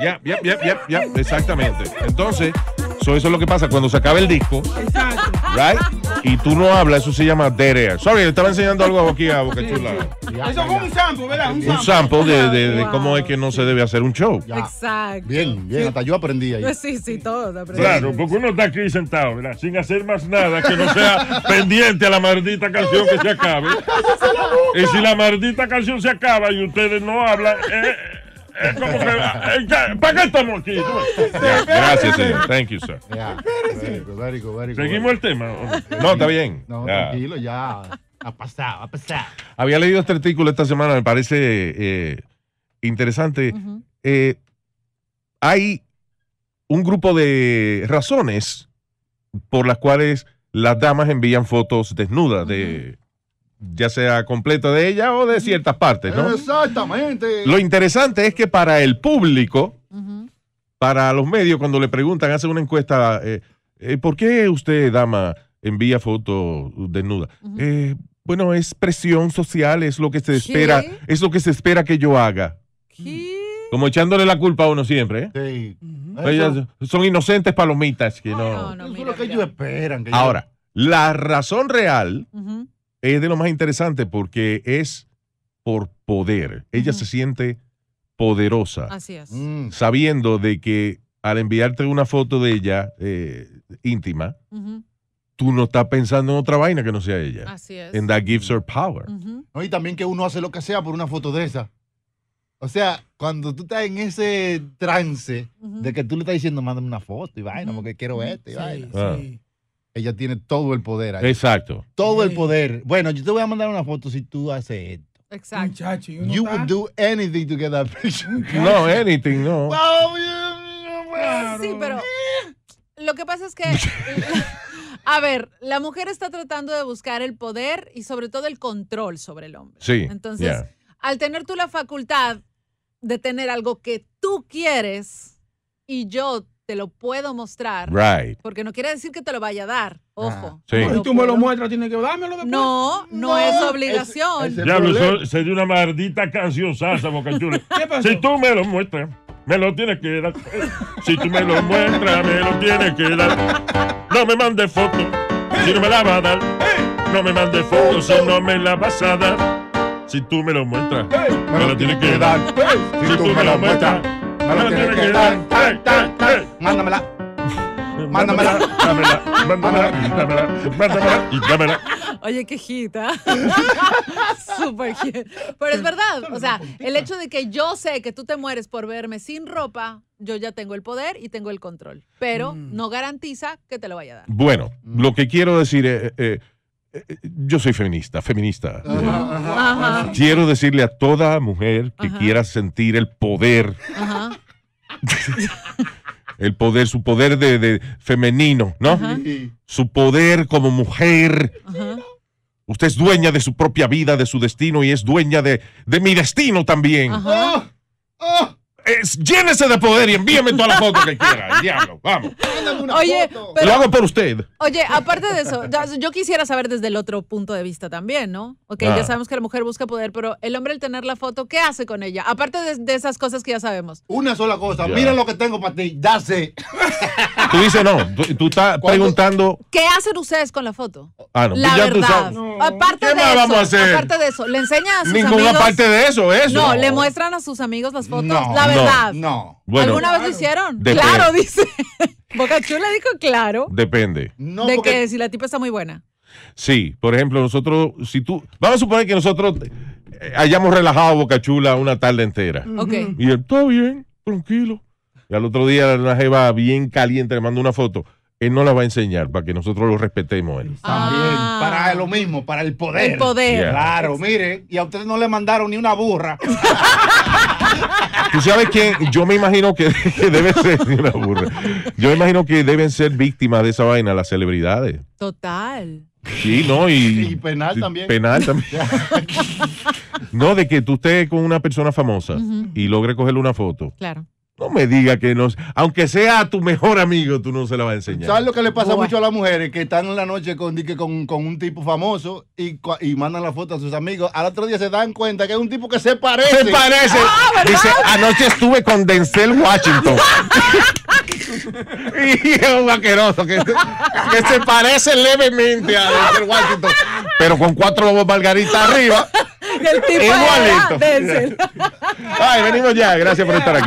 Ya, ya, ya, ya, ya, exactamente. Entonces, eso es lo que pasa cuando se acaba el disco. Exacto. Right? Y tú no hablas, eso se llama dead air. Sorry, le estaba enseñando algo aquí a Boca Chula. Eso fue un sample, ¿verdad? Un, un sample, de, cómo es que no se debe hacer un show. Exacto. Bien, bien, hasta yo aprendí ahí. Pues sí, sí, todo aprendí. Claro, porque uno está aquí sentado, ¿verdad? Sin hacer más nada que no sea pendiente a la maldita canción que se acabe. y si la maldita canción se acaba y ustedes no hablan, eh, como que, eh, ¿Para qué estamos aquí? gracias, señor. Thank you, sir. Seguimos el tema. No, está bien. No, tranquilo, ya. Ha pasado, ha pasado. Había leído este artículo esta semana, me parece eh, interesante. Eh, hay un grupo de razones por las cuales las damas envían fotos desnudas de ya sea completo de ella o de ciertas partes, ¿no? Exactamente. Lo interesante es que para el público, para los medios, cuando le preguntan, hacen una encuesta, eh, eh, ¿por qué usted, dama, envía fotos desnuda? Eh, bueno, es presión social, es lo que se espera, es lo que se espera que yo haga. ¿Qué? Como echándole la culpa a uno siempre, son inocentes palomitas que no. es lo que ellos esperan. Ahora, la razón real es de lo más interesante porque es por poder. Ella se siente poderosa. Así es. Mm. Sabiendo de que al enviarte una foto de ella eh, íntima, tú no estás pensando en otra vaina que no sea ella. Así es. And that gives her power. y también que uno hace lo que sea por una foto de esa. O sea, cuando tú estás en ese trance de que tú le estás diciendo, mándame una foto y vaina, porque quiero este y Sí. Ah. Ella tiene todo el poder. Ahí. Exacto. Todo el poder. Bueno, yo te voy a mandar una foto si tú haces esto. Exacto. you, would do anything to get that No, anything, no. Sí, oh, pero lo que pasa es que, a ver, la mujer está tratando de buscar el poder y sobre todo el control sobre el hombre. Sí. Entonces, al tener tú la facultad de tener algo que tú quieres y yo te lo puedo mostrar. Right. Porque no quiere decir que te lo vaya a dar. Ojo. Si tú me lo muestras, tienes que dármelo después. No, no, no es obligación. ya, lo sería una maldita canción salsa, Si tú me lo muestras, me lo tienes que dar. Si tú me lo muestras, me lo tienes que dar. No me mandes fotos, si no me la vas a dar. No me mandes fotos, si no me la vas a dar. Si tú me lo muestras, me lo tienes que dar. Si tú me lo muestras, me lo tienes que dar. Mándamela. Mándamela. Mándamela mándamela, Mándamela mándamela Oye, qué hijita. ¿ah? Súper hit. Pero es verdad. O sea, el hecho de que yo sé que tú te mueres por verme sin ropa, yo ya tengo el poder y tengo el control. Pero mm. no garantiza que te lo vaya a dar. Bueno, mm. lo que quiero decir eh, eh, eh, yo soy feminista, feminista. Quiero decirle a toda mujer que quiera sentir el poder Ajá el poder, su poder de, de femenino, ¿no? Su poder como mujer. Usted es dueña de su propia vida, de su destino y es dueña de, de mi destino también. ¡Oh! ¡Oh! es, llénese de poder y envíeme toda la foto que quiera. diablo, vamos. Oye, lo hago por usted. Oye, aparte de eso, yo quisiera saber desde el otro punto de vista también, ¿no? Ok, ya ah. sabemos que la mujer busca poder, pero el hombre al tener la foto, ¿qué hace con ella? Aparte de, esas cosas que ya sabemos. Una sola cosa, mira lo que tengo para ti, dase. Tú dices no, tú, estás preguntando. ¿Qué hacen ustedes con la foto? Ah, no, la verdad. Aparte de eso, de eso, le enseñas a sus Ninguna parte de eso, eso. No, le muestran a sus amigos las fotos. la verdad. No. ¿Alguna vez lo hicieron? Claro, dice. Boca Chula dijo claro. Depende. de que si la tipa está muy buena. Sí, por ejemplo, nosotros, si tú, vamos a suponer que nosotros eh, hayamos relajado a Boca Chula una tarde entera. Ok. Y él, todo bien, tranquilo. Y al otro día la jeva bien caliente le manda una foto. Él no la va a enseñar para que nosotros lo respetemos. Él. Ah. También, para lo mismo, para el poder. El poder. Claro, mire, y a ustedes no le mandaron ni una burra. Tú sabes quién, yo me imagino que, debe ser burra. Yo imagino que deben ser víctimas de esa vaina las celebridades. Total. Sí, no, y. penal también. Penal también. no, de que tú estés con una persona famosa y logre cogerle una foto. Claro no me diga que no, aunque sea tu mejor amigo, tú no se la vas a enseñar. ¿Sabes lo que le pasa mucho a las mujeres? Que están en la noche con, con, con un tipo famoso y, mandan la foto a sus amigos. Al otro día se dan cuenta que es un tipo que se parece. Se parece. Ah, Dice, anoche estuve con Denzel Washington. y es un vaqueroso que, se parece levemente a Denzel Washington, pero con cuatro margaritas arriba. El tipo Igualito. Denzel. Ay, venimos ya. Gracias por estar aquí.